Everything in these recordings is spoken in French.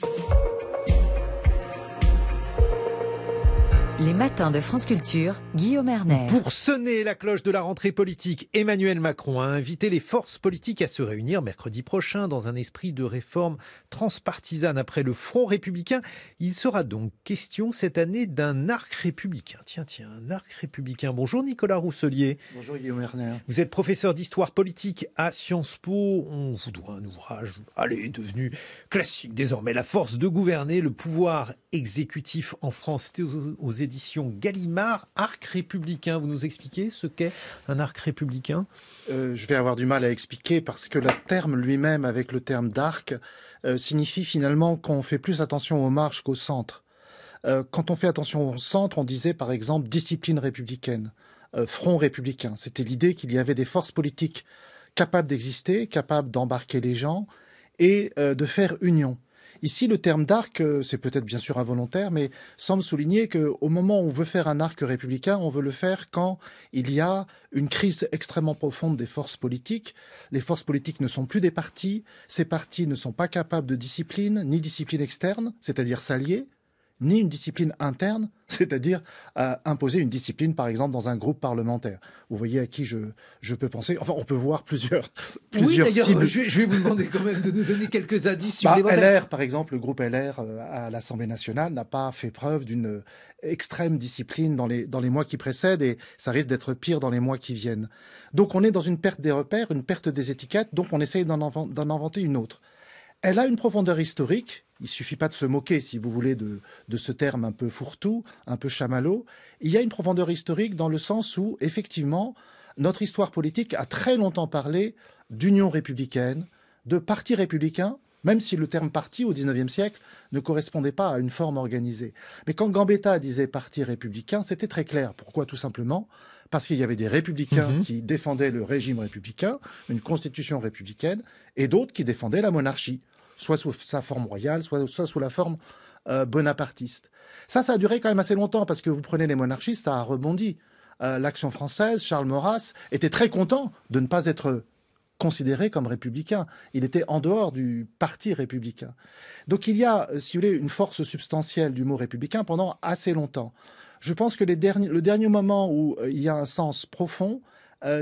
Música Les matins de France Culture, Guillaume Erner. Pour sonner la cloche de la rentrée politique, Emmanuel Macron a invité les forces politiques à se réunir mercredi prochain dans un esprit de réforme transpartisane après le Front républicain. Il sera donc question cette année d'un arc républicain. Tiens, tiens, un arc républicain. Bonjour Nicolas Rousselier. Bonjour Guillaume Erner. Vous êtes professeur d'histoire politique à Sciences Po. On vous doit un ouvrage, allez, devenu classique désormais, La force de gouverner, le pouvoir exécutif en France. C'était aux, aux éditions Gallimard, Arc républicain. Vous nous expliquez ce qu'est un arc républicain euh, Je vais avoir du mal à expliquer parce que le terme lui-même avec le terme d'arc euh, signifie finalement qu'on fait plus attention aux marches qu'au centre. Euh, quand on fait attention au centre, on disait par exemple discipline républicaine, front républicain. C'était l'idée qu'il y avait des forces politiques capables d'exister, capables d'embarquer les gens et de faire union. Ici, le terme d'arc, euh, c'est peut-être bien sûr involontaire, mais semble souligner qu'au moment où on veut faire un arc républicain, on veut le faire quand il y a une crise extrêmement profonde des forces politiques. Les forces politiques ne sont plus des partis, ces partis ne sont pas capables de discipline, ni discipline externe, c'est-à-dire s'allier ni une discipline interne, c'est-à-dire euh, imposer une discipline, par exemple, dans un groupe parlementaire. Vous voyez à qui je, je peux penser. Enfin, on peut voir plusieurs, plusieurs oui, cibles. Je, vais vous demander quand même de nous donner quelques indices sur les LR, par exemple, le groupe LR euh, à l'Assemblée nationale n'a pas fait preuve d'une euh, extrême discipline dans les, dans les mois qui précèdent et ça risque d'être pire dans les mois qui viennent. Donc on est dans une perte des repères, une perte des étiquettes, donc on essaye d'en inventer une autre. Elle a une profondeur historique. Il suffit pas de se moquer, si vous voulez, de, ce terme un peu fourre-tout, un peu chamallow. Il y a une profondeur historique dans le sens où, effectivement, notre histoire politique a très longtemps parlé d'union républicaine, de parti républicain, même si le terme parti au XIXe siècle ne correspondait pas à une forme organisée. Mais quand Gambetta disait parti républicain, c'était très clair. Pourquoi Tout simplement parce qu'il y avait des républicains mhm. qui défendaient le régime républicain, une constitution républicaine, et d'autres qui défendaient la monarchie soit sous sa forme royale, soit, sous la forme euh, bonapartiste. Ça, ça a duré quand même assez longtemps, parce que vous prenez les monarchistes, ça a rebondi. Euh, L'Action française, Charles Maurras, était très content de ne pas être considéré comme républicain. Il était en dehors du parti républicain. Donc il y a, euh, si vous voulez, une force substantielle du mot républicain pendant assez longtemps. Je pense que le dernier moment où il y a un sens profond,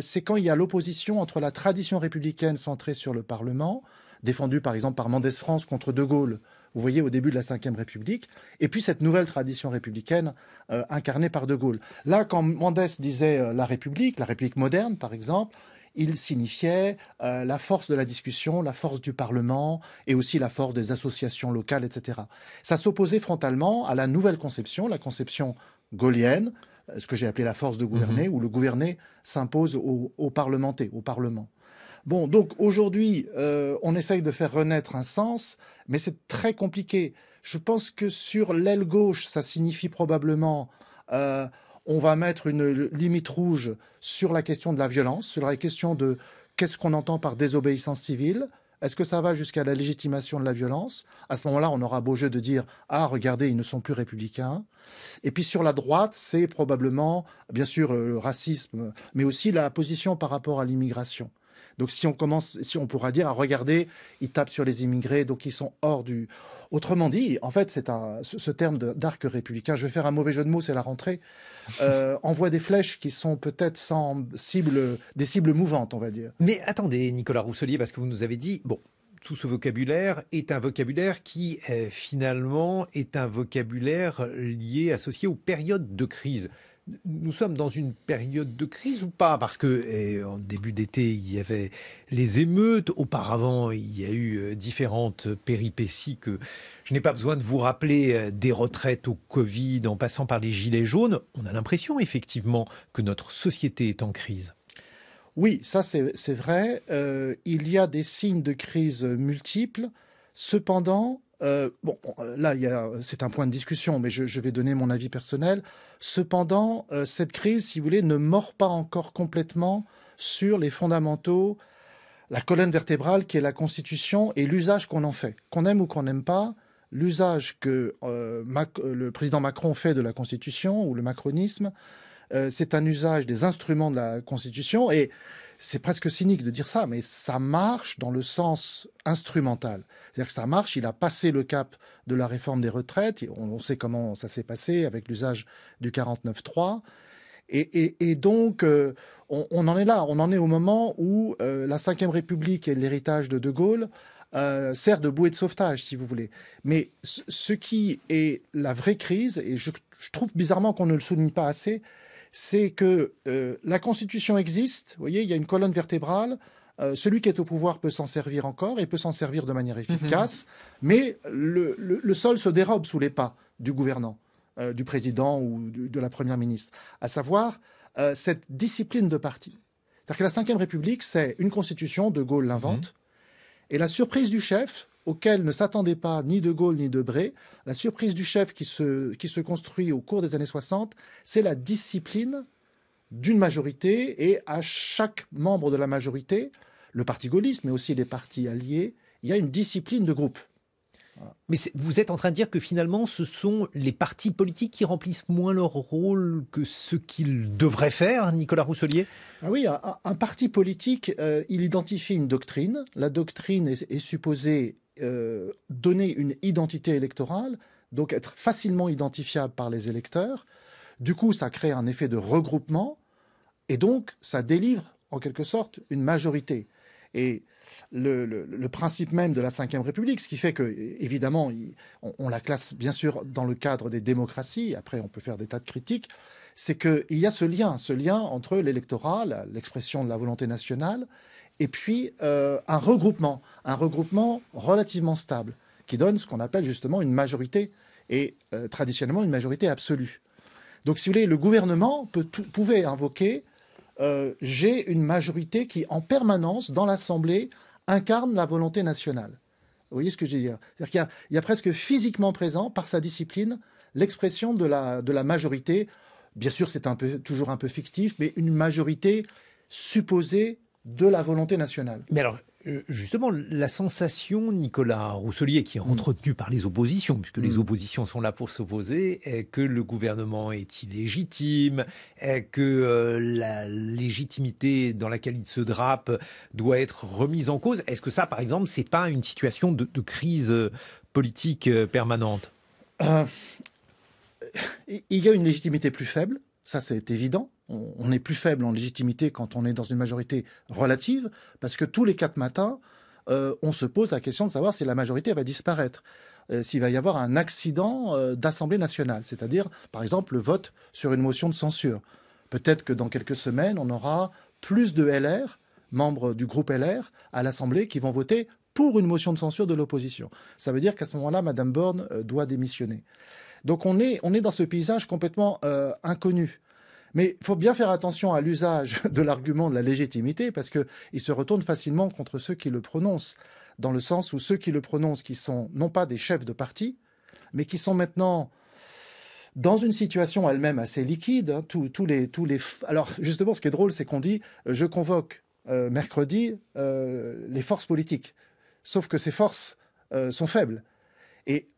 c'est quand il y a l'opposition entre la tradition républicaine centrée sur le Parlement, Défendu par exemple par Mendès France contre De Gaulle, vous voyez, au début de la Ve République, et puis cette nouvelle tradition républicaine euh, incarnée par De Gaulle. Là, quand Mendès disait euh, la République, la République moderne par exemple, il signifiait euh, la force de la discussion, la force du Parlement et aussi la force des associations locales, etc. Ça s'opposait frontalement à la nouvelle conception, la conception gaulienne, ce que j'ai appelé la force de gouverner, mmh. où le gouverner s'impose aux au parlementaires, au Parlement. Bon, donc aujourd'hui, euh, on essaye de faire renaître un sens, mais c'est très compliqué. Je pense que sur l'aile gauche, ça signifie probablement euh, on va mettre une limite rouge sur la question de la violence, sur la question de qu'est-ce qu'on entend par désobéissance civile. Est-ce que ça va jusqu'à la légitimation de la violence À ce moment-là, on aura beau jeu de dire ah regardez, ils ne sont plus républicains. Et puis sur la droite, c'est probablement bien sûr le racisme, mais aussi la position par rapport à l'immigration. Donc si on commence, si on pourra dire, à regarder, ils tapent sur les immigrés, donc ils sont hors du. Autrement dit, en fait, c'est un ce, terme d'arc républicain. Je vais faire un mauvais jeu de mots, c'est la rentrée. Euh, envoie des flèches qui sont peut-être sans cible, des cibles mouvantes, on va dire. Mais attendez, Nicolas Rousselier, parce que vous nous avez dit, bon, tout ce vocabulaire est un vocabulaire qui euh, finalement est un vocabulaire lié, associé aux périodes de crise nous sommes dans une période de crise ou pas Parce que eh, en début d'été, il y avait les émeutes. Auparavant, il y a eu euh, différentes péripéties que je n'ai pas besoin de vous rappeler. Euh, des retraites au Covid, en passant par les gilets jaunes, on a l'impression effectivement que notre société est en crise. Oui, ça c'est vrai. Euh, il y a des signes de crise multiples. Cependant, euh, bon, euh, là, c'est un point de discussion, mais je, vais donner mon avis personnel. Cependant, euh, cette crise, si vous voulez, ne mord pas encore complètement sur les fondamentaux, la colonne vertébrale qui est la Constitution et l'usage qu'on en fait. Qu'on aime ou qu'on n'aime pas, l'usage que le président Macron fait de la Constitution ou le macronisme, c'est un usage des instruments de la Constitution et c'est presque cynique de dire ça, mais ça marche dans le sens instrumental. C'est-à-dire que ça marche, il a passé le cap de la réforme des retraites, on, sait comment ça s'est passé avec l'usage du 49.3. Et, et, donc, euh, on, en est là, on en est au moment où euh, la Ve République et l'héritage de De Gaulle euh, sert de bouée de sauvetage, si vous voulez. Mais ce qui est la vraie crise, et je trouve bizarrement qu'on ne le souligne pas assez, c'est que euh, la Constitution existe, vous voyez, il y a une colonne vertébrale, euh, celui qui est au pouvoir peut s'en servir encore et peut s'en servir de manière efficace, mhm. mais le, sol se dérobe sous les pas du gouvernant, euh, du président ou de la première ministre, à savoir cette discipline de parti. C'est-à-dire que la Ve République, c'est une constitution, De Gaulle l'invente, mhm. et la surprise du chef, auquel ne s'attendaient pas ni De Gaulle ni de Bray. La surprise du chef qui se, qui se construit au cours des années 60, c'est la discipline d'une majorité et à chaque membre de la majorité, le parti gaulliste, mais aussi les partis alliés, il y a une discipline de groupe. Mais vous êtes en train de dire que finalement, ce sont les partis politiques qui remplissent moins leur rôle que ce qu'ils devraient faire, Nicolas Rousselier ah Oui, un, parti politique, euh, il identifie une doctrine. La doctrine est, supposée euh, donner une identité électorale, donc être facilement identifiable par les électeurs. Du coup, ça crée un effet de regroupement et donc ça délivre en quelque sorte une majorité. Et le, principe même de la Ve République, ce qui fait que, évidemment, on, la classe bien sûr dans le cadre des démocraties, après on peut faire des tas de critiques, c'est qu'il y a ce lien, ce lien entre l'électoral, l'expression de la volonté nationale, et puis euh, un regroupement, un regroupement relativement stable, qui donne ce qu'on appelle justement une majorité, et euh, traditionnellement une majorité absolue. Donc si vous voulez, le gouvernement peut pouvait invoquer euh, j'ai une majorité qui, en permanence, dans l'Assemblée, incarne la volonté nationale. Vous voyez ce que je veux dire C'est-à-dire qu'il y, a presque physiquement présent, par sa discipline, l'expression de la, majorité. Bien sûr, c'est toujours un peu fictif, mais une majorité supposée de la volonté nationale. Mais alors, euh, justement, la sensation, Nicolas Rousselier, qui est mm. entretenue par les oppositions, puisque les mm. oppositions sont là pour s'opposer, que le gouvernement est illégitime, que euh, la légitimité dans laquelle il se drape doit être remise en cause. Est-ce que ça, par exemple, c'est pas une situation de, crise politique euh, permanente Il y a une légitimité plus faible, ça c'est évident on, est plus faible en légitimité quand on est dans une majorité relative, parce que tous les quatre matins, euh, on se pose la question de savoir si la majorité va disparaître, euh, s'il va y avoir un accident euh, d'Assemblée nationale, c'est-à-dire, par exemple, le vote sur une motion de censure. Peut-être que dans quelques semaines, on aura plus de LR, membres du groupe LR, à l'Assemblée qui vont voter pour une motion de censure de l'opposition. Ça veut dire qu'à ce moment-là, Mme Borne doit démissionner. Donc on est dans ce paysage complètement inconnu. Mais il faut bien faire attention à l'usage de l'argument de la légitimité parce qu'il se retourne facilement contre ceux qui le prononcent, dans le sens où ceux qui le prononcent, qui sont non pas des chefs de parti, mais qui sont maintenant dans une situation elle-même assez liquide. Hein, tous, les, tous les... Alors justement, ce qui est drôle, c'est qu'on dit euh, je convoque euh, mercredi euh, les forces politiques, sauf que ces forces sont faibles. Et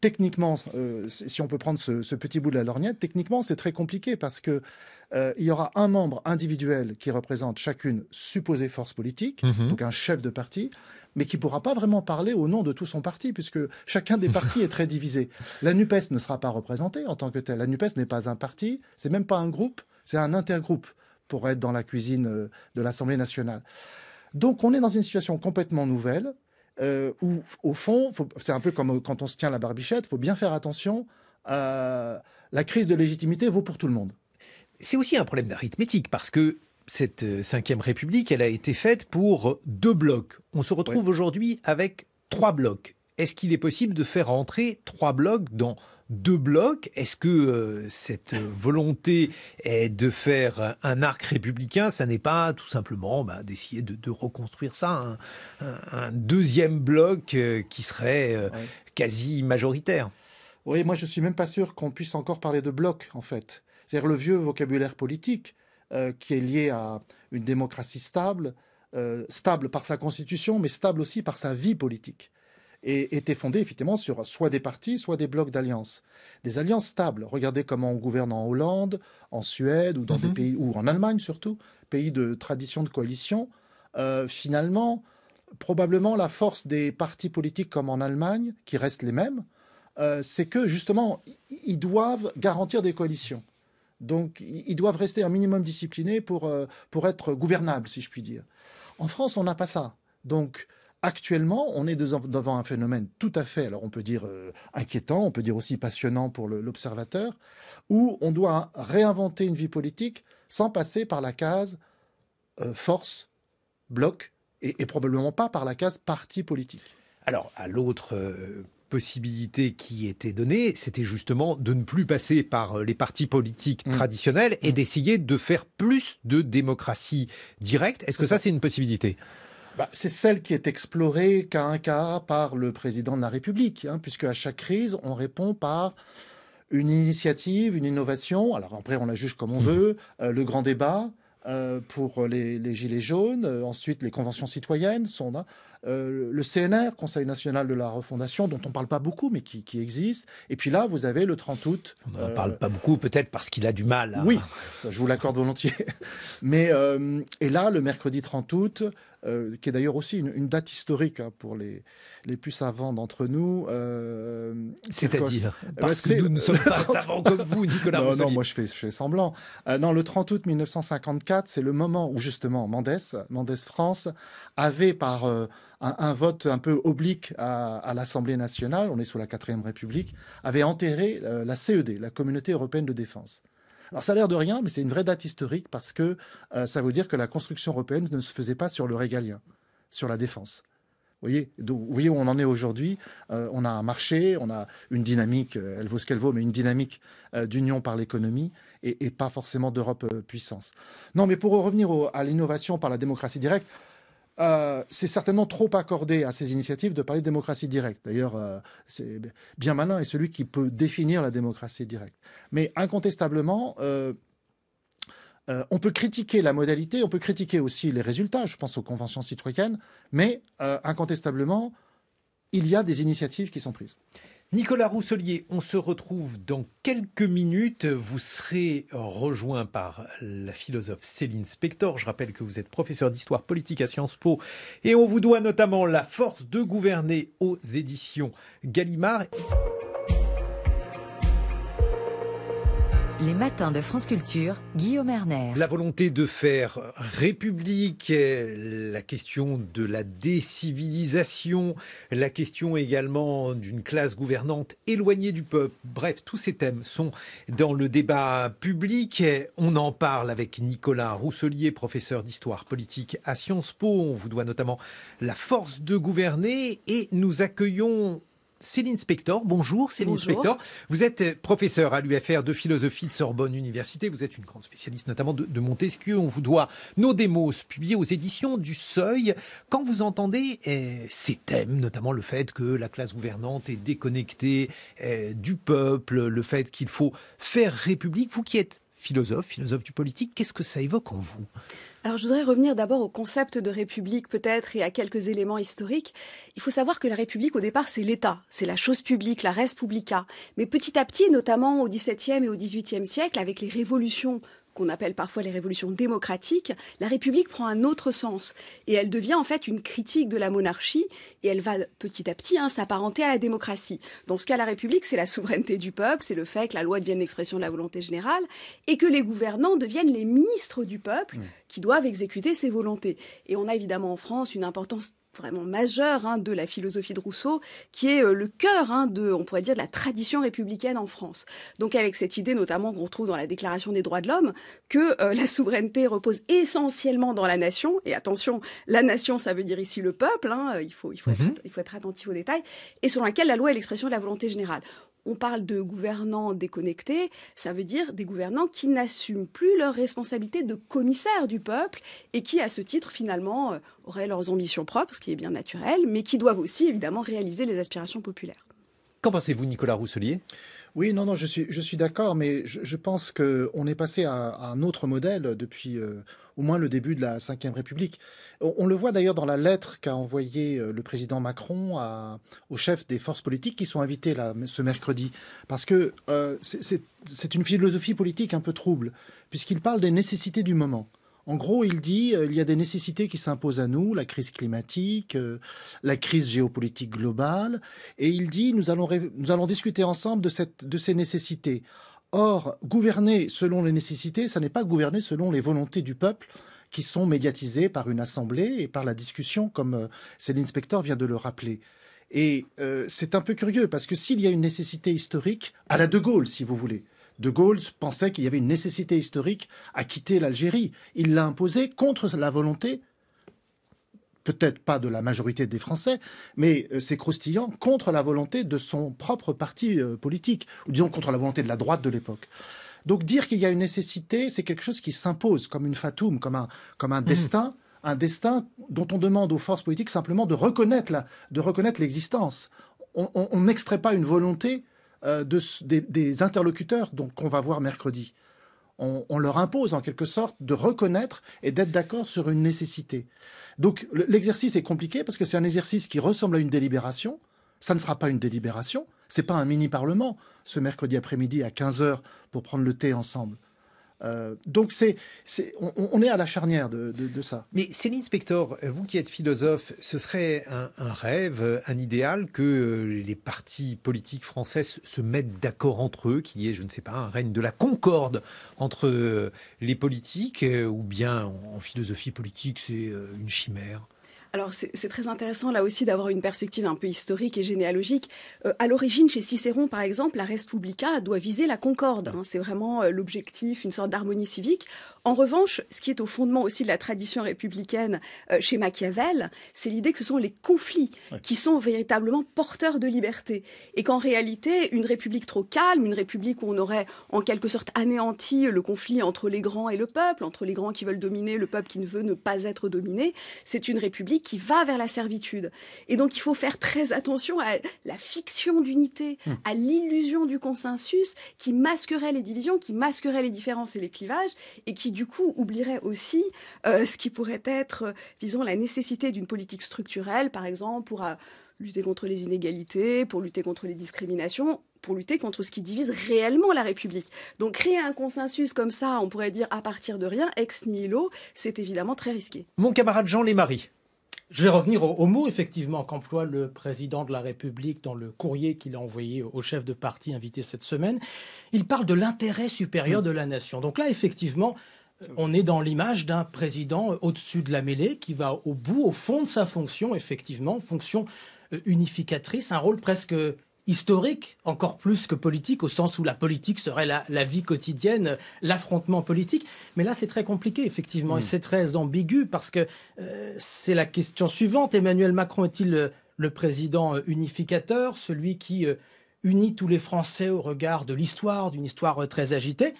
techniquement, euh, si on peut prendre ce, petit bout de la lorgnette, techniquement, c'est très compliqué parce que euh, il y aura un membre individuel qui représente chacune supposée force politique, mhm. donc un chef de parti, mais qui ne pourra pas vraiment parler au nom de tout son parti, puisque chacun des partis est très divisé. La NUPES ne sera pas représentée en tant que telle. La NUPES n'est pas un parti, c'est même pas un groupe, c'est un intergroupe pour être dans la cuisine euh, de l'Assemblée nationale. Donc on est dans une situation complètement nouvelle euh, où, au fond, c'est un peu comme euh, quand on se tient la barbichette, il faut bien faire attention. la crise de légitimité vaut pour tout le monde. C'est aussi un problème d'arithmétique, parce que cette Ve euh, République, elle a été faite pour deux blocs. On se retrouve aujourd'hui avec trois blocs. Est-ce qu'il est possible de faire entrer trois blocs dans deux blocs. Est-ce que euh, cette volonté est de faire un arc républicain, ça n'est pas tout simplement bah, d'essayer de, reconstruire ça, hein. un, deuxième bloc euh, qui serait euh, quasi majoritaire Oui, moi je suis même pas sûr qu'on puisse encore parler de bloc en fait. C'est-à-dire le vieux vocabulaire politique qui est lié à une démocratie stable, stable par sa constitution, mais stable aussi par sa vie politique et était fondé effectivement sur soit des partis, soit des blocs d'alliances. Des alliances stables. Regardez comment on gouverne en Hollande, en Suède ou dans des mhm. pays ou en Allemagne surtout, pays de tradition de coalition. Euh, finalement, probablement la force des partis politiques comme en Allemagne, qui restent les mêmes, euh, c'est que justement ils doivent garantir des coalitions. Donc ils doivent rester un minimum disciplinés pour, euh, pour être gouvernables, si je puis dire. En France, on n'a pas ça. Donc Actuellement, on est devant un phénomène tout à fait, alors on peut dire euh, inquiétant, on peut dire aussi passionnant pour l'observateur, où on doit réinventer une vie politique sans passer par la case euh, force, bloc, et, probablement pas par la case parti politique. Alors, à l'autre euh, possibilité qui était donnée, c'était justement de ne plus passer par les partis politiques mmh. traditionnels et mmh. d'essayer de faire plus de démocratie directe. Est-ce que ça c'est une possibilité bah, c'est celle qui est explorée cas un cas par le président de la République, hein, puisque à chaque crise, on répond par une initiative, une innovation. Alors après, on la juge comme on mmh. veut. Euh, le grand débat euh, pour les, Gilets jaunes, euh, ensuite les conventions citoyennes sont hein, euh, le CNR, Conseil national de la refondation, dont on ne parle pas beaucoup, mais qui, existe. Et puis là, vous avez le 30 août. On ne euh, parle pas beaucoup, peut-être parce qu'il a du mal. Hein. Oui, je vous l'accorde volontiers. mais euh, et là, le mercredi 30 août, qui est d'ailleurs aussi une, date historique hein, pour les, les plus savants d'entre nous. C'est-à-dire Parce que nous ne sommes pas savants comme vous, Nicolas Non, non moi je fais, je fais semblant. non, le 30 août 1954, c'est le moment où justement Mendès, Mendès France, avait par un, vote un peu oblique à, l'Assemblée nationale, on est sous la 4ème République, avait enterré euh, la CED, la Communauté européenne de défense. Alors ça a l'air de rien, mais c'est une vraie date historique parce que euh, ça veut dire que la construction européenne ne se faisait pas sur le régalien, sur la défense. Vous voyez, où on en est aujourd'hui. Euh, on a un marché, on a une dynamique, elle vaut ce qu'elle vaut, mais une dynamique d'union par l'économie et, pas forcément d'Europe puissance. Non, mais pour revenir à l'innovation par la démocratie directe, euh, c'est certainement trop accordé à ces initiatives de parler de démocratie directe. D'ailleurs, euh, c'est bien malin et celui qui peut définir la démocratie directe. Mais incontestablement, euh, on peut critiquer la modalité, on peut critiquer aussi les résultats, je pense aux conventions citoyennes, mais incontestablement, il y a des initiatives qui sont prises. Nicolas Rousselier, on se retrouve dans quelques minutes. Vous serez rejoint par la philosophe Céline Spector. Je rappelle que vous êtes professeur d'histoire politique à Sciences Po et on vous doit notamment La force de gouverner aux éditions Gallimard. Les matins de France Culture, Guillaume Erner. La volonté de faire république, la question de la décivilisation, la question également d'une classe gouvernante éloignée du peuple. Bref, tous ces thèmes sont dans le débat public. On en parle avec Nicolas Rousselier, professeur d'histoire politique à Sciences Po. On vous doit notamment la force de gouverner et nous accueillons Céline Spector. Bonjour Céline Spector. Vous êtes euh, professeur à l'UFR de philosophie de Sorbonne Université. Vous êtes une grande spécialiste notamment de, Montesquieu. On vous doit Nos Démos, publiés aux éditions du Seuil. Quand vous entendez eh, ces thèmes, notamment le fait que la classe gouvernante est déconnectée eh, du peuple, le fait qu'il faut faire république, vous qui êtes philosophe, philosophe du politique, qu'est-ce que ça évoque en vous alors je voudrais revenir d'abord au concept de République peut-être et à quelques éléments historiques. Il faut savoir que la République au départ c'est l'État, c'est la chose publique, la res publica. Mais petit à petit, notamment au XVIIe et au XVIIIe siècle, avec les révolutions qu'on appelle parfois les révolutions démocratiques, la République prend un autre sens et elle devient en fait une critique de la monarchie et elle va petit à petit hein, s'apparenter à la démocratie. Dans ce cas, la République, c'est la souveraineté du peuple, c'est le fait que la loi devienne l'expression de la volonté générale et que les gouvernants deviennent les ministres du peuple mmh. qui doivent exécuter ces volontés. Et on a évidemment en France une importance vraiment majeur hein, de la philosophie de Rousseau, qui est euh, le cœur hein, de, on pourrait dire, de la tradition républicaine en France. Donc avec cette idée notamment qu'on retrouve dans la Déclaration des droits de l'homme, que euh, la souveraineté repose essentiellement dans la nation, et attention, la nation, ça veut dire ici le peuple, hein, il, faut, il, faut mhm. être, il faut être attentif aux détails, et selon laquelle la loi est l'expression de la volonté générale on parle de gouvernants déconnectés, ça veut dire des gouvernants qui n'assument plus leur responsabilité de commissaire du peuple et qui, à ce titre, finalement, euh, auraient leurs ambitions propres, ce qui est bien naturel, mais qui doivent aussi, évidemment, réaliser les aspirations populaires. Qu'en pensez-vous, Nicolas Rousselier oui, non, non, je suis, d'accord, mais je, pense qu'on est passé à, un autre modèle depuis euh, au moins le début de la Ve République. On, le voit d'ailleurs dans la lettre qu'a envoyée euh, le président Macron à, aux chefs des forces politiques qui sont invités ce mercredi, parce que euh, c'est une philosophie politique un peu trouble, puisqu'il parle des nécessités du moment. En gros, il dit euh, il y a des nécessités qui s'imposent à nous, la crise climatique, euh, la crise géopolitique globale, et il dit nous allons, nous allons discuter ensemble de, cette, de ces nécessités. Or, gouverner selon les nécessités, ça n'est pas gouverner selon les volontés du peuple qui sont médiatisées par une assemblée et par la discussion, comme euh, Céline Spector vient de le rappeler. Et c'est un peu curieux, parce que s'il y a une nécessité historique, à la De Gaulle, si vous voulez, de Gaulle pensait qu'il y avait une nécessité historique à quitter l'Algérie. Il l'a imposé contre la volonté peut-être pas de la majorité des Français, mais c'est euh, croustillant contre la volonté de son propre parti euh, politique, ou disons contre la volonté de la droite de l'époque. Donc dire qu'il y a une nécessité, c'est quelque chose qui s'impose comme une fatoum, comme un, comme un mmh. destin, un destin dont on demande aux forces politiques simplement de reconnaître de reconnaître l'existence. On n'extrait pas une volonté euh, des, des, interlocuteurs qu'on va voir mercredi. On, leur impose en quelque sorte de reconnaître et d'être d'accord sur une nécessité. Donc l'exercice est compliqué parce que c'est un exercice qui ressemble à une délibération. Ça ne sera pas une délibération, c'est pas un mini parlement ce mercredi après-midi à 15h pour prendre le thé ensemble. Euh, donc c'est, on, est à la charnière de, ça. Mais Céline Spector, euh, vous qui êtes philosophe, ce serait un, un rêve, un idéal que euh, les partis politiques français se mettent d'accord entre eux, qu'il y ait, je ne sais pas, un règne de la concorde entre les politiques, ou bien en philosophie politique, c'est une chimère alors c'est très intéressant là aussi d'avoir une perspective un peu historique et généalogique. Euh, à l'origine, chez Cicéron par exemple, la res publica doit viser la concorde. Hein. c'est vraiment euh, l'objectif, une sorte d'harmonie civique. En revanche, ce qui est au fondement aussi de la tradition républicaine euh, chez Machiavel, c'est l'idée que ce sont les conflits qui sont véritablement porteurs de liberté et qu'en réalité, une république trop calme, une république où on aurait en quelque sorte anéanti le conflit entre les grands et le peuple, entre les grands qui veulent dominer, le peuple qui ne veut ne pas être dominé, c'est une république qui va vers la servitude. Et donc il faut faire très attention à la fiction d'unité, hmm. à l'illusion du consensus qui masquerait les divisions, qui masquerait les différences et les clivages, et qui du coup oublierait aussi euh, ce qui pourrait être, euh, disons, la nécessité d'une politique structurelle, par exemple, pour... Euh, lutter contre les inégalités, pour lutter contre les discriminations, pour lutter contre ce qui divise réellement la République. Donc créer un consensus comme ça, on pourrait dire à partir de rien, ex nihilo, c'est évidemment très risqué. Mon camarade Jean Lémarie. Je vais revenir au mot, effectivement, qu'emploie le président de la République dans le courrier qu'il a envoyé au chef de parti invité cette semaine. Il parle de l'intérêt supérieur de la nation. Donc là, effectivement, euh, on est dans l'image d'un président euh, au-dessus de la mêlée qui va au bout, au fond de sa fonction, effectivement, fonction euh, unificatrice, un rôle presque historique, encore plus que politique, au sens où la politique serait la, vie quotidienne, l'affrontement politique. Mais là, c'est très compliqué, effectivement, et hmm. c'est très ambigu, parce que euh, c'est la question suivante. Emmanuel Macron est-il le, président euh, unificateur, celui qui euh, unit tous les Français au regard de l'histoire, d'une histoire très agitée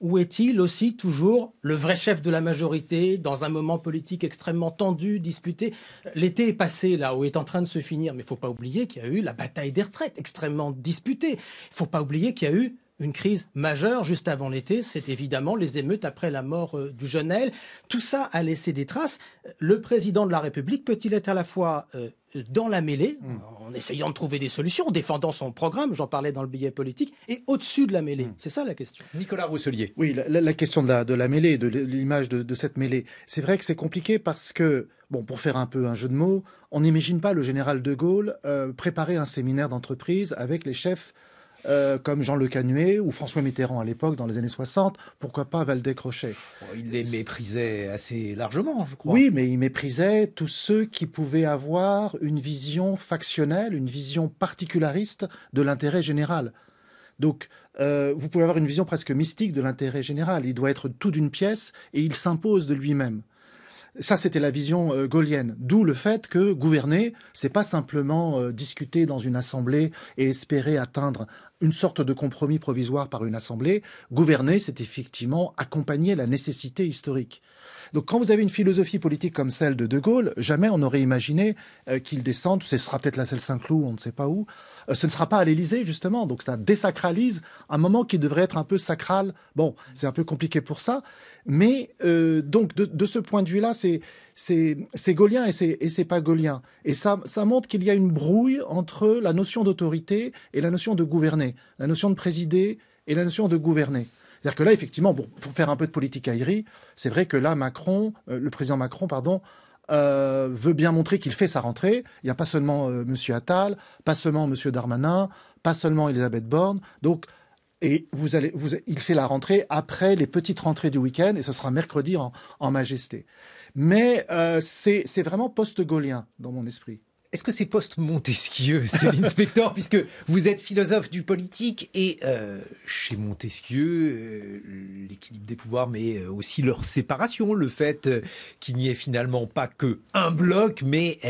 ou est-il aussi toujours le vrai chef de la majorité dans un moment politique extrêmement tendu, disputé L'été est passé là, où est en train de se finir, mais il faut pas oublier qu'il y a eu la bataille des retraites extrêmement disputée. Il faut pas oublier qu'il y a eu une crise majeure juste avant l'été, c'est évidemment les émeutes après la mort euh, du jeune Tout ça a laissé des traces. Euh, le président de la République peut-il être à la fois euh, dans la mêlée, hmm. en essayant de trouver des solutions, en défendant son programme, j'en parlais dans le billet politique, et au-dessus de la mêlée. Hmm. C'est ça la question. Nicolas Rousselier. Oui, la, question de la, mêlée, de l'image de, cette mêlée. C'est vrai que c'est compliqué parce que, bon, pour faire un peu un jeu de mots, on n'imagine pas le général de Gaulle euh, préparer un séminaire d'entreprise avec les chefs euh, comme Jean Le Canuet ou François Mitterrand à l'époque, dans les années 60, pourquoi pas Valdé crochet Il les méprisait assez largement, je crois. Oui, mais il méprisait tous ceux qui pouvaient avoir une vision factionnelle, une vision particulariste de l'intérêt général. Donc, euh, vous pouvez avoir une vision presque mystique de l'intérêt général. Il doit être tout d'une pièce et il s'impose de lui-même. Ça, c'était la vision gaullienne. Euh, gaulienne. D'où le fait que gouverner, c'est pas simplement euh, discuter dans une assemblée et espérer atteindre une sorte de compromis provisoire par une assemblée. Gouverner, c'est effectivement accompagner la nécessité historique. Donc quand vous avez une philosophie politique comme celle de De Gaulle, jamais on n'aurait imaginé euh, qu'il descende, ce sera peut-être la salle Saint-Cloud, on ne sait pas où, euh, ce ne sera pas à l'Élysée justement, donc ça désacralise un moment qui devrait être un peu sacral. Bon, c'est un peu compliqué pour ça, mais euh, donc de, ce point de vue-là, c'est c'est gaulien et c'est pas gaulien. Et ça, ça montre qu'il y a une brouille entre la notion d'autorité et la notion de gouverner, la notion de présider et la notion de gouverner. C'est-à-dire que là, effectivement, pour faire un peu de politique aérie, c'est vrai que là, Macron, euh, le président Macron, pardon, euh, veut bien montrer qu'il fait sa rentrée. Il n'y a pas seulement M. Euh, Monsieur Attal, pas seulement M. Darmanin, pas seulement Elisabeth Borne. Donc, et il fait la rentrée après les petites rentrées du week-end, et ce sera mercredi en, en majesté. Mais c'est vraiment post-gaulien dans mon esprit. Est-ce que c'est post-Montesquieu, Céline Spector, puisque vous êtes philosophe du politique et euh, chez Montesquieu, euh, l'équilibre des pouvoirs, mais euh, aussi leur séparation, le fait qu'il n'y ait finalement pas que un bloc, mais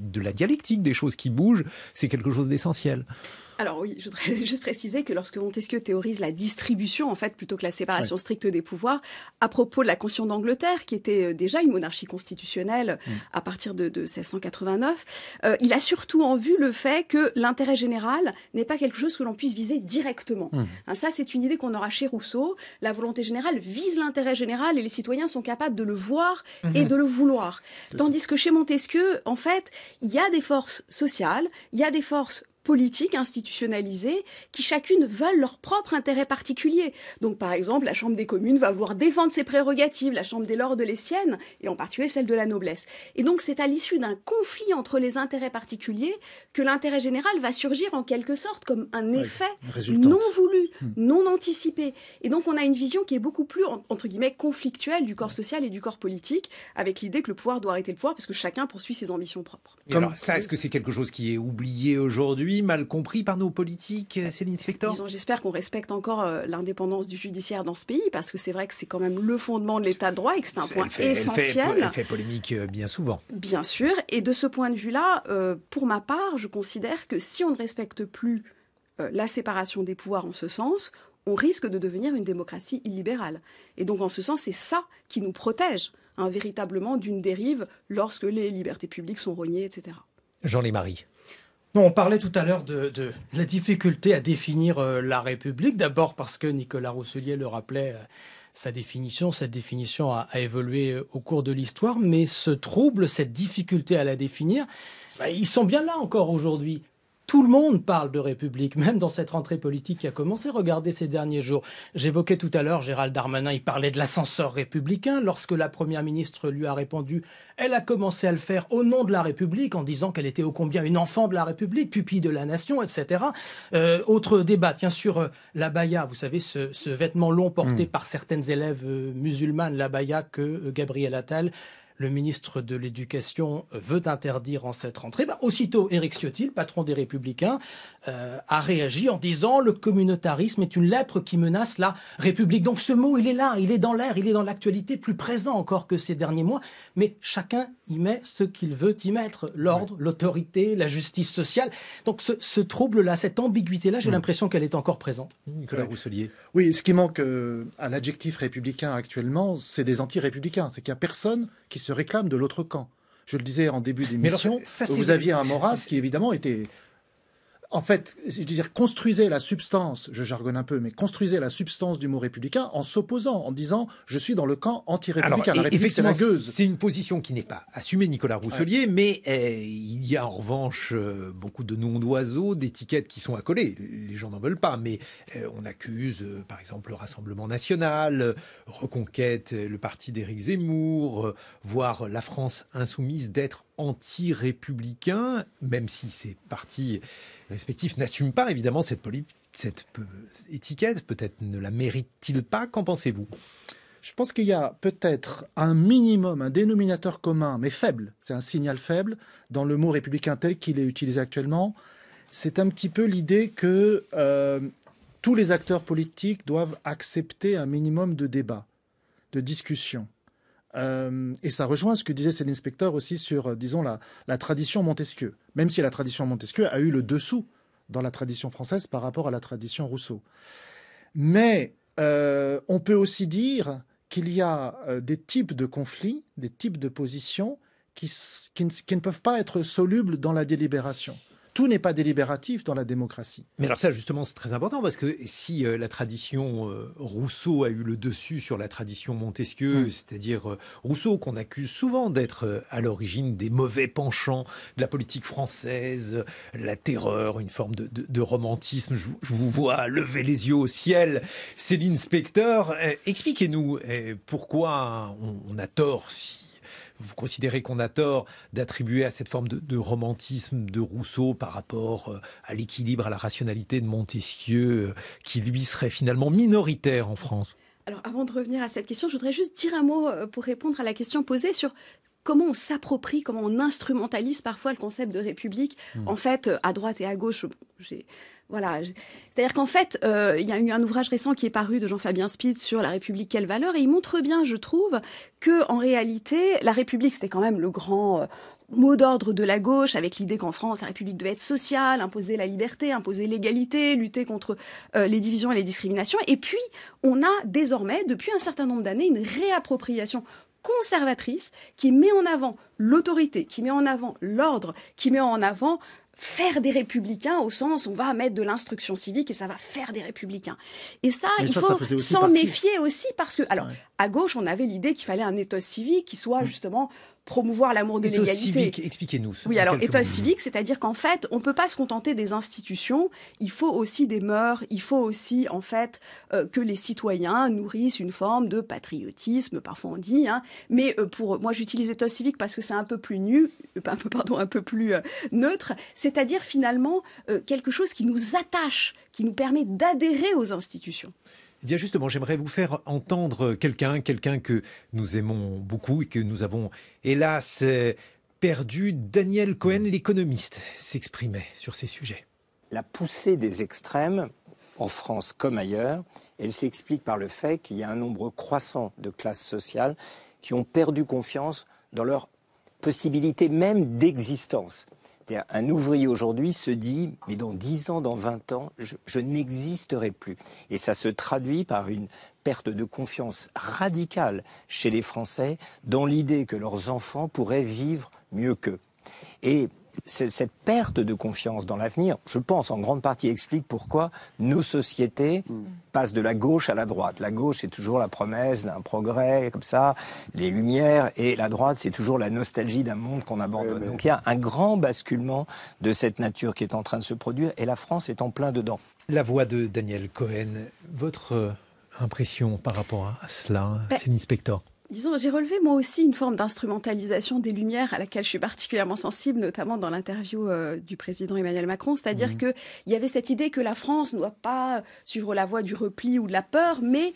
de la dialectique, des choses qui bougent, c'est quelque chose d'essentiel. Alors oui, je voudrais juste préciser que lorsque Montesquieu théorise la distribution, en fait, plutôt que la séparation stricte des pouvoirs, à propos de la Constitution d'Angleterre, qui était euh, déjà une monarchie constitutionnelle mm. à partir de, 1689, euh, il a surtout en vue le fait que l'intérêt général n'est pas quelque chose que l'on puisse viser directement. Mm. Hein, ça, c'est une idée qu'on aura chez Rousseau. La volonté générale vise l'intérêt général et les citoyens sont capables de le voir mm-hmm. et de le vouloir. Tandis que chez Montesquieu, en fait, il y a des forces sociales, il y a des forces politiques institutionnalisées qui chacune veulent leur propre intérêt particulier. Donc par exemple, la Chambre des communes va vouloir défendre ses prérogatives, la Chambre des lords de les siennes, et en particulier celle de la noblesse. Et donc c'est à l'issue d'un conflit entre les intérêts particuliers que l'intérêt général va surgir en quelque sorte comme un effet non voulu, hmm. non anticipé. Et donc on a une vision qui est beaucoup plus, entre guillemets, conflictuelle du corps social et du corps politique, avec l'idée que le pouvoir doit arrêter le pouvoir parce que chacun poursuit ses ambitions propres. alors ça, est-ce que c'est quelque chose qui est oublié aujourd'hui mal compris par nos politiques, euh, Céline Spector J'espère qu'on respecte encore euh, l'indépendance du judiciaire dans ce pays, parce que c'est vrai que c'est quand même le fondement de l'état de droit et que c'est un point essentiel. Elle fait, fait, polémique euh, bien souvent. Bien sûr, et de ce point de vue-là, pour ma part, je considère que si on ne respecte plus la séparation des pouvoirs en ce sens, on risque de devenir une démocratie illibérale. Et donc en ce sens, c'est ça qui nous protège hein, véritablement d'une dérive lorsque les libertés publiques sont rognées, etc. Jean Lémarie. Non, on parlait tout à l'heure de, la difficulté à définir euh, la République, d'abord parce que Nicolas Rousselier le rappelait, euh, sa définition, cette définition a, évolué euh, au cours de l'histoire, mais ce trouble, cette difficulté à la définir, bah, ils sont bien là encore aujourd'hui. Tout le monde parle de République, même dans cette rentrée politique qui a commencé. Regardez ces derniers jours. J'évoquais tout à l'heure Gérald Darmanin, il parlait de l'ascenseur républicain. Lorsque la Première ministre lui a répondu, elle a commencé à le faire au nom de la République en disant qu'elle était ô combien une enfant de la République, pupille de la nation, etc. Euh, autre débat, tiens, sur euh, la baya, vous savez, ce, vêtement long porté hmm. par certaines élèves euh, musulmanes, la baya que Gabriel Attal le ministre de l'Éducation veut interdire en cette rentrée, bah, aussitôt Éric Ciotti, patron des Républicains, euh, a réagi en disant le communautarisme est une lèpre qui menace la République. Donc ce mot, il est là, il est dans l'air, il est dans l'actualité, plus présent encore que ces derniers mois, mais chacun y met ce qu'il veut y mettre, l'ordre, l'autorité, la justice sociale. Donc ce, trouble-là, cette ambiguïté-là, j'ai l'impression qu'elle est encore présente. Nicolas Rousselier. Oui, ce qui manque euh, à l'adjectif républicain actuellement, c'est des anti-républicains. C'est qu'il n'y a personne qui se réclament de l'autre camp. Je le disais en début d'émission, vous aviez un Moras qui évidemment était en fait, je veux dire, construisez la substance, je jargonne un peu, mais construisez la substance du mot républicain en s'opposant, en disant je suis dans le camp anti-républicain. Alors, c'est une position qui n'est pas assumée, Nicolas Rousselier, mais eh, il y a en revanche euh, beaucoup de noms d'oiseaux, d'étiquettes qui sont accolées. Les gens n'en veulent pas, mais euh, on accuse euh, par exemple le Rassemblement national, Reconquête, le parti d'Éric Zemmour, voire la France insoumise d'être anti républicain même si ces partis respectifs n'assument pas évidemment cette, cette étiquette, peut-être ne la mérite-t-il pas, qu'en pensez-vous je pense qu'il y a peut-être un minimum, un dénominateur commun, mais faible, c'est un signal faible, dans le mot républicain tel qu'il est utilisé actuellement. C'est un petit peu l'idée que euh, tous les acteurs politiques doivent accepter un minimum de débat, de discussion. Euh, et ça rejoint ce que disait cet inspecteur aussi sur, euh, disons, la, tradition Montesquieu. Même si la tradition Montesquieu a eu le dessous dans la tradition française par rapport à la tradition Rousseau. Mais euh, on peut aussi dire qu'il y a des types de conflits, des types de positions qui ne peuvent pas être solubles dans la délibération. Tout n'est pas délibératif dans la démocratie. Mais alors ça, justement, c'est très important parce que si euh, la tradition euh, Rousseau a eu le dessus sur la tradition Montesquieu, mm. c'est-à-dire euh, Rousseau qu'on accuse souvent d'être à l'origine des mauvais penchants de la politique française, la terreur, une forme de, romantisme, je, vous vois lever les yeux au ciel, Céline Spector, expliquez-nous pourquoi on a tort si vous considérez qu'on a tort d'attribuer à cette forme de, romantisme de Rousseau par rapport euh, à l'équilibre, à la rationalité de Montesquieu, euh, qui lui serait finalement minoritaire en France alors, avant de revenir à cette question, je voudrais juste dire un mot euh, pour répondre à la question posée sur comment on s'approprie, comment on instrumentalise parfois le concept de République, hmm. en fait, euh, à droite et à gauche. voilà. C'est-à-dire qu'en fait, euh, il y a eu un ouvrage récent qui est paru de Jean-Fabien Spitz sur la République, quelle valeur, et il montre bien, je trouve, que en réalité, la République, c'était quand même le grand euh, mot d'ordre de la gauche avec l'idée qu'en France, la République devait être sociale, imposer la liberté, imposer l'égalité, lutter contre les divisions et les discriminations. Et puis, on a désormais, depuis un certain nombre d'années, une réappropriation conservatrice qui met en avant l'autorité, qui met en avant l'ordre, qui met en avant faire des républicains au sens on va mettre de l'instruction civique et ça va faire des républicains. Et ça, il faut s'en méfier aussi parce que, alors, à gauche, on avait l'idée qu'il fallait un état civique qui soit hum. justement promouvoir l'amour de l'égalité. expliquez-nous. Oui, alors état civique, c'est-à-dire qu'en fait, on ne peut pas se contenter des institutions, il faut aussi des mœurs, il faut aussi en fait euh, que les citoyens nourrissent une forme de patriotisme, parfois on dit, hein. mais euh, pour moi j'utilise état civique parce que c'est un peu plus nu, euh, un peu, pardon, un peu plus neutre, c'est-à-dire finalement euh, quelque chose qui nous attache, qui nous permet d'adhérer aux institutions. Eh bien justement, j'aimerais vous faire entendre quelqu'un, quelqu'un que nous aimons beaucoup et que nous avons hélas euh, perdu, Daniel Cohen, l'économiste, s'exprimait sur ces sujets. La poussée des extrêmes, en France comme ailleurs, elle s'explique par le fait qu'il y a un nombre croissant de classes sociales qui ont perdu confiance dans leur possibilité même d'existence. Un ouvrier aujourd'hui se dit, mais dans 10 ans, dans 20 ans, je, n'existerai plus. Et ça se traduit par une perte de confiance radicale chez les Français dans l'idée que leurs enfants pourraient vivre mieux qu'eux. Et cette perte de confiance dans l'avenir, je pense, en grande partie explique pourquoi nos sociétés mm. passent de la gauche à la droite. La gauche, c'est toujours la promesse d'un progrès, comme ça, les lumières, et la droite, c'est toujours la nostalgie d'un monde qu'on abandonne. Donc il y a un grand basculement de cette nature qui est en train de se produire, et la France est en plein dedans. La voix de Daniel Cohen, votre euh, impression par rapport à cela, ben, c'est l'inspecteur disons, j'ai relevé moi aussi une forme d'instrumentalisation des Lumières à laquelle je suis particulièrement sensible, notamment dans l'interview euh, du président Emmanuel Macron, c'est-à-dire mhm. qu'il y avait cette idée que la France ne doit pas suivre la voie du repli ou de la peur, mais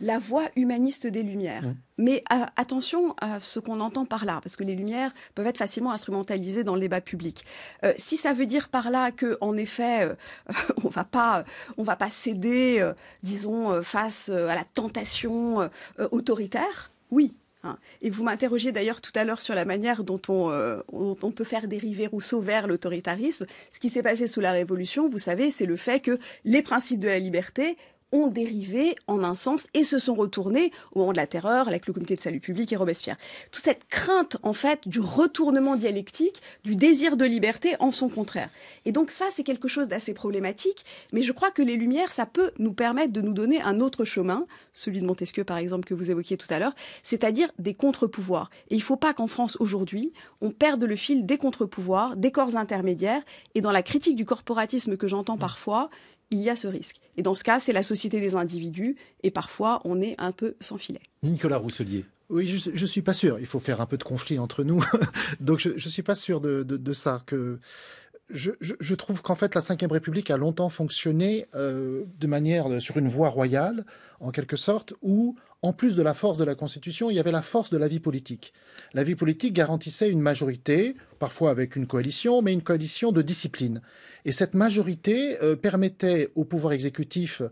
la voix humaniste des Lumières. Mais euh, attention à ce qu'on entend par là, parce que les Lumières peuvent être facilement instrumentalisées dans le débat public. Euh, si ça veut dire par là que, en effet, euh, on va pas, on va pas céder, disons, face à la tentation autoritaire, oui. Hein. Et vous m'interrogez d'ailleurs tout à l'heure sur la manière dont on, dont on peut faire dériver Rousseau vers l'autoritarisme. Ce qui s'est passé sous la Révolution, vous savez, c'est le fait que les principes de la liberté ont dérivé en un sens et se sont retournés au moment de la terreur avec le comité de salut public et Robespierre. Toute cette crainte, en fait, du retournement dialectique, du désir de liberté en son contraire. Et donc ça, c'est quelque chose d'assez problématique, mais je crois que les Lumières, ça peut nous permettre de nous donner un autre chemin, celui de Montesquieu, par exemple, que vous évoquiez tout à l'heure, c'est-à-dire des contre-pouvoirs. Et il ne faut pas qu'en France, aujourd'hui, on perde le fil des contre-pouvoirs, des corps intermédiaires, et dans la critique du corporatisme que j'entends mmh. parfois, il y a ce risque. Et dans ce cas, c'est la société des individus, et parfois on est un peu sans filet. Nicolas Rousselier. Oui, je ne suis pas sûr. Il faut faire un peu de conflit entre nous. Donc je ne suis pas sûr de, ça. Que je, trouve qu'en fait, la Ve République a longtemps fonctionné euh, de manière euh, sur une voie royale, en quelque sorte, où en plus de la force de la Constitution, il y avait la force de la vie politique. La vie politique garantissait une majorité, parfois avec une coalition, mais une coalition de discipline. Et cette majorité euh, permettait au pouvoir exécutif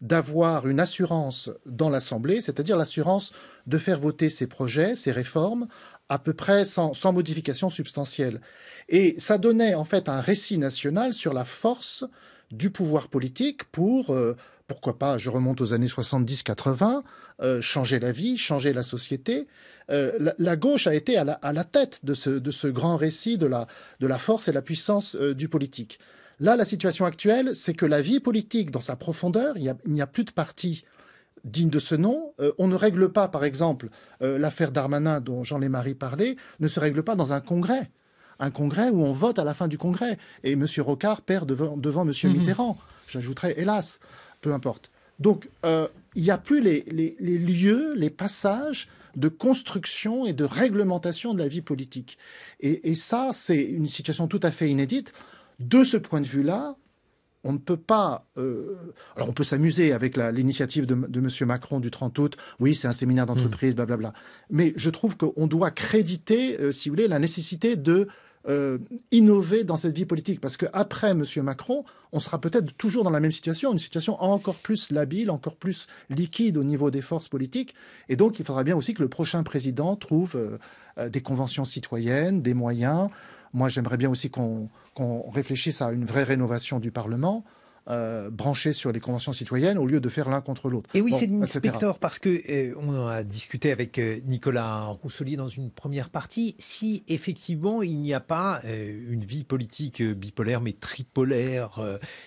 d'avoir une assurance dans l'Assemblée, c'est-à-dire l'assurance de faire voter ses projets, ses réformes, à peu près sans, modification substantielle. Et ça donnait en fait un récit national sur la force du pouvoir politique pour... Euh, pourquoi pas, je remonte aux années 70-80, euh, changer la vie, changer la société. Euh, la, gauche a été à la, tête de ce, grand récit de la, force et la puissance euh, du politique. Là, la situation actuelle, c'est que la vie politique, dans sa profondeur, il n'y a, plus de parti digne de ce nom. on ne règle pas, par exemple, l'affaire Darmanin dont Jean-Lémarie parlait, ne se règle pas dans un congrès un congrès où on vote à la fin du congrès. Et M. Rocard perd devant, M. Mmh. Mitterrand. J'ajouterais, hélas peu importe. Donc, euh, il n'y a plus les, lieux, les passages de construction et de réglementation de la vie politique. Et, ça, c'est une situation tout à fait inédite. De ce point de vue-là, on ne peut pas. Euh, alors, on peut s'amuser avec l'initiative de, M. Macron du 30 août. Oui, c'est un séminaire d'entreprise, hmm. blablabla. Bla. Mais je trouve qu'on doit créditer, euh, si vous voulez, la nécessité de euh, innover dans cette vie politique. Parce qu'après M. Macron, on sera peut-être toujours dans la même situation, une situation encore plus labile, encore plus liquide au niveau des forces politiques. Et donc, il faudra bien aussi que le prochain président trouve euh, euh, des conventions citoyennes, des moyens. Moi, j'aimerais bien aussi qu'on réfléchisse à une vraie rénovation du Parlement. Euh, branchés sur les conventions citoyennes au lieu de faire l'un contre l'autre. Et oui, c'est une parce que euh, on a discuté avec euh, Nicolas Rousselier dans une première partie. Si effectivement il n'y a pas une vie politique bipolaire mais tripolaire,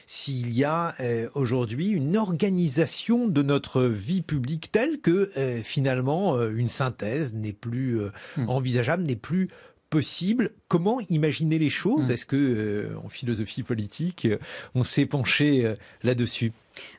s'il y a aujourd'hui une organisation de notre vie publique telle que finalement une synthèse n'est plus hmm. envisageable, n'est plus possible. Comment imaginer les choses mmh. Est-ce que, euh, en philosophie politique, euh, on s'est penché euh, là-dessus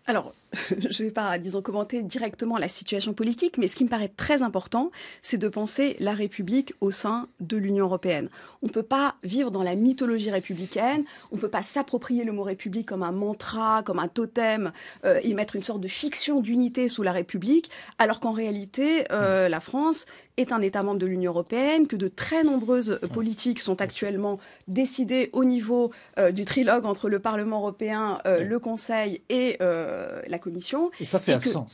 alors, je ne vais pas, disons, commenter directement la situation politique, mais ce qui me paraît très important, c'est de penser la République au sein de l'Union européenne. On ne peut pas vivre dans la mythologie républicaine, on ne peut pas s'approprier le mot République comme un mantra, comme un totem, euh, et mettre une sorte de fiction d'unité sous la République, alors qu'en réalité, euh, hmm. la France est un État membre de l'Union européenne, que de très nombreuses euh, hmm. politiques sont actuellement décidées au niveau euh, du trilogue entre le Parlement européen, hmm. le Conseil et euh, la Commission. Et ça, c'est absent.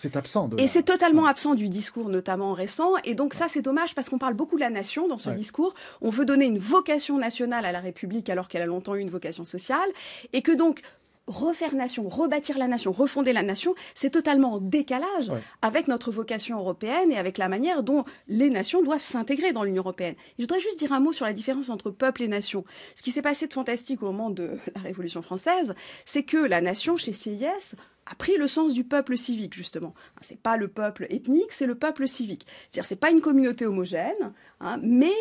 et c'est totalement absent du discours, notamment récent. Et donc ça, c'est dommage parce qu'on parle beaucoup de la nation dans ce discours. On veut donner une vocation nationale à la République alors qu'elle a longtemps eu une vocation sociale, et que donc refaire nation, rebâtir la nation, refonder la nation, c'est totalement en décalage avec notre vocation européenne et avec la manière dont les nations doivent s'intégrer dans l'Union européenne. Je voudrais juste dire un mot sur la différence entre peuple et nation. Ce qui s'est passé de fantastique au moment de la Révolution française, c'est que la nation, chez CIS, a pris le sens du peuple civique justement. n'est pas le peuple ethnique, c'est le peuple civique. C'est-à-dire n'est pas une communauté homogène, hein, mais mais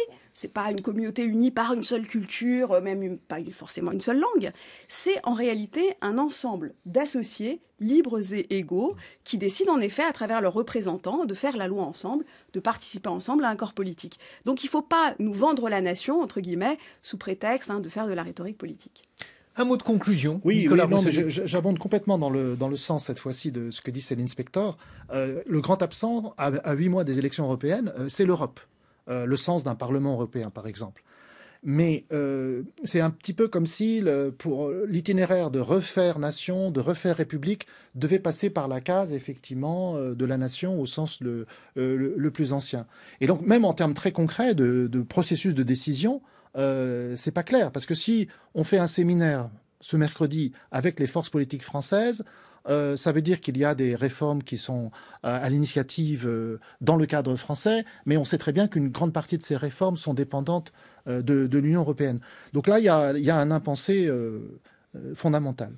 n'est pas une communauté unie par une seule culture, euh, même pas forcément une seule langue. C'est en réalité un ensemble d'associés libres et égaux qui décident en effet à travers leurs représentants de faire la loi ensemble, de participer ensemble à un corps politique. Donc il ne faut pas nous vendre la nation entre guillemets sous prétexte hein, de faire de la rhétorique politique. Un mot de conclusion. Oui, j'abonde complètement dans le, dans le sens cette fois-ci de ce que dit Céline Spector. Euh, le grand absent à, huit mois des élections européennes, euh, c'est l'Europe. Euh, le sens d'un Parlement européen, par exemple. Mais c'est un petit peu comme si pour l'itinéraire de refaire nation, de refaire république, devait passer par la case effectivement de la nation au sens le, le, plus ancien. Et donc même en termes très concrets de processus de décision, euh, c'est pas clair. Parce que si on fait un séminaire ce mercredi avec les forces politiques françaises, euh, ça veut dire qu'il y a des réformes qui sont euh, à l'initiative dans le cadre français, mais on sait très bien qu'une grande partie de ces réformes sont dépendantes de, l'Union européenne. Donc là, il y a un impensé fondamental.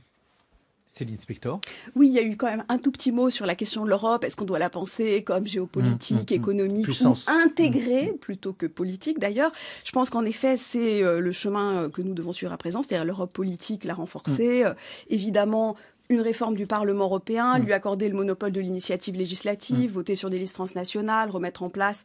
Céline Spector. Oui, il y a eu quand même un tout petit mot sur la question de l'Europe. Est-ce qu'on doit la penser comme géopolitique, mm, mm, mm. économique, intégrée plutôt que politique d'ailleurs Je pense qu'en effet, c'est euh, le chemin euh, que nous devons suivre à présent, c'est-à-dire l'Europe politique, la renforcer. Euh, évidemment, une réforme du Parlement européen, lui accorder le monopole de l'initiative législative, voter sur des listes transnationales, remettre en place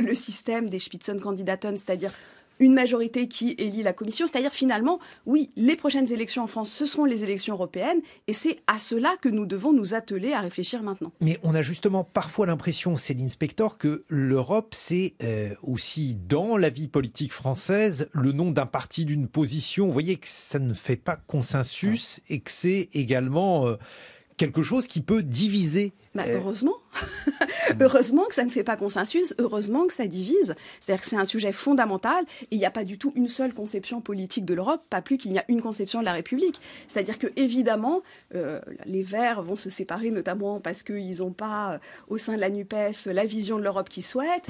le système des Spitzenkandidaten, c'est-à-dire une majorité qui élit la Commission. C'est-à-dire finalement, oui, les prochaines élections en France, ce seront les élections européennes, et c'est à cela que nous devons nous atteler à réfléchir maintenant. Mais on a justement parfois l'impression, Céline Spector, que l'Europe, c'est euh, aussi dans la vie politique française le nom d'un parti, d'une position. Vous voyez que ça ne fait pas consensus et que c'est également... Euh, quelque chose qui peut diviser. Malheureusement, bah, euh, hmm. heureusement. que ça ne fait pas consensus, heureusement que ça divise. C'est-à-dire que c'est un sujet fondamental et il n'y a pas du tout une seule conception politique de l'Europe, pas plus qu'il n'y a une conception de la République. C'est-à-dire que, évidemment, euh, les Verts vont se séparer, notamment parce qu'ils n'ont pas, euh, au sein de la NUPES, la vision de l'Europe qu'ils souhaitent.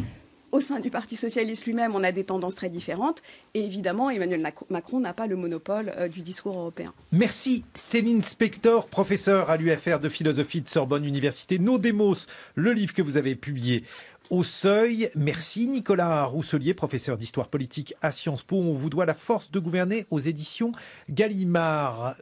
Au sein du Parti socialiste lui-même, on a des tendances très différentes. Et évidemment, Emmanuel Macron n'a pas le monopole euh, du discours européen. Merci Céline Spector, professeure à l'UFR de philosophie de Sorbonne Université. Nos démos, le livre que vous avez publié au seuil. Merci Nicolas Rousselier, professeur d'histoire politique à Sciences Po. On vous doit la force de gouverner aux éditions Gallimard.